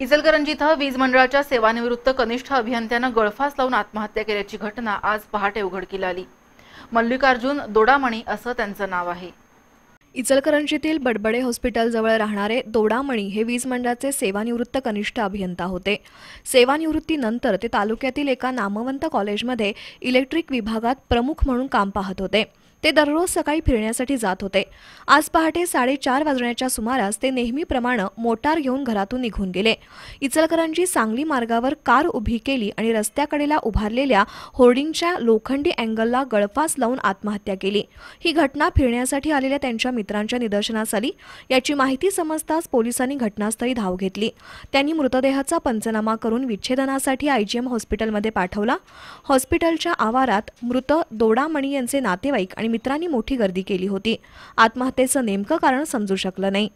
इचलकरंजी इथं वीज मंडळाच्या सेवानिवृत्त कनिष्ठ अभियंत्यानं गळफास लावून आत्महत्या केल्याची घटना आज पहाटे उघडकीला आली मल्लिकार्जुन दोडामणी असं त्यांचं नाव आहे इचलकरंजीतील बडबडे हॉस्पिटलजवळ राहणारे दोडामणी हे वीज मंडळाचे सेवानिवृत्त कनिष्ठ अभियंता होते सेवानिवृत्तीनंतर ते तालुक्यातील एका नामवंत कॉलेजमध्ये इलेक्ट्रिक विभागात प्रमुख म्हणून काम पाहत होते ते दररोज सकाळी फिरण्यासाठी जात होते आज पहाटे साडेचार वाजण्याच्या सुमारास ते नेहमीप्रमाणे मोटार घेऊन घरातून निघून गेले इचलकरांची सांगली मार्गावर कार उभी केली आणि रस्त्याकडेला उभारलेल्या होर्डिंगच्या लोखंडी अँगलला गळफास लावून आत्महत्या केली ही घटना फिरण्यासाठी आलेल्या त्यांच्या मित्रांच्या निदर्शनास आली याची माहिती समजताच पोलिसांनी घटनास्थळी धाव घेतली त्यांनी मृतदेहाचा पंचनामा करून विच्छेदनासाठी आयजीएम हॉस्पिटलमध्ये पाठवला हॉस्पिटलच्या आवारात मृत दोडामणी यांचे नातेवाईक आणि आणि मित्रांनी मोठी गर्दी केली होती आत्महत्येचं नेमकं कारण समजू शकलं नाही